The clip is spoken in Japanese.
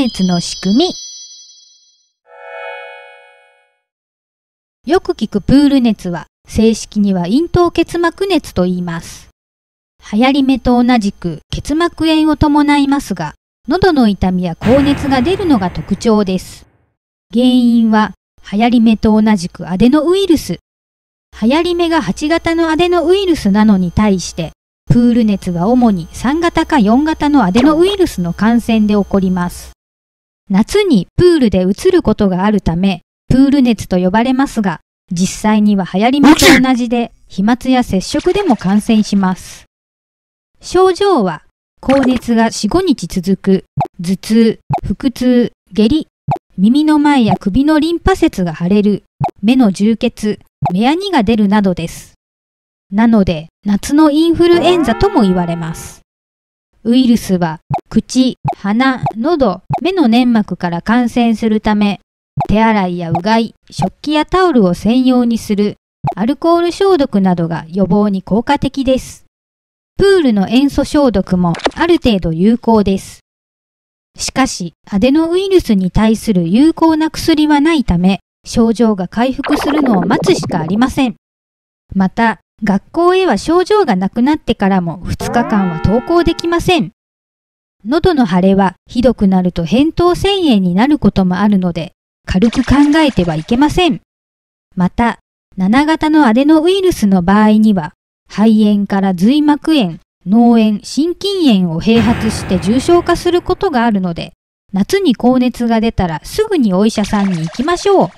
熱の仕組み。よく聞くプール熱は、正式には咽頭結膜熱と言います。流行り目と同じく結膜炎を伴いますが、喉の痛みや高熱が出るのが特徴です。原因は、流行り目と同じくアデノウイルス。流行り目が8型のアデノウイルスなのに対して、プール熱は主に3型か4型のアデノウイルスの感染で起こります。夏にプールでうつることがあるため、プール熱と呼ばれますが、実際には流行り目と同じで、飛沫や接触でも感染します。症状は、高熱が4、5日続く、頭痛、腹痛、下痢、耳の前や首のリンパ節が腫れる、目の充血、目やにが出るなどです。なので、夏のインフルエンザとも言われます。ウイルスは口、鼻、喉、目の粘膜から感染するため、手洗いやうがい、食器やタオルを専用にする、アルコール消毒などが予防に効果的です。プールの塩素消毒もある程度有効です。しかし、アデノウイルスに対する有効な薬はないため、症状が回復するのを待つしかありません。また、学校へは症状がなくなってからも2日間は登校できません。喉の腫れはひどくなると扁桃腺炎になることもあるので、軽く考えてはいけません。また、7型のアデノウイルスの場合には、肺炎から髄膜炎、脳炎、心筋炎を併発して重症化することがあるので、夏に高熱が出たらすぐにお医者さんに行きましょう。